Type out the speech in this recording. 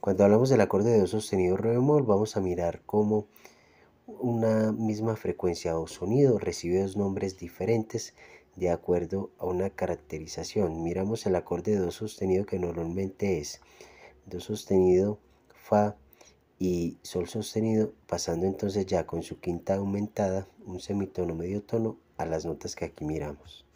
Cuando hablamos del acorde de Do sostenido re bemol, vamos a mirar cómo una misma frecuencia o sonido recibe dos nombres diferentes de acuerdo a una caracterización. Miramos el acorde de Do sostenido que normalmente es Do sostenido, Fa y Sol sostenido, pasando entonces ya con su quinta aumentada, un semitono medio tono, a las notas que aquí miramos.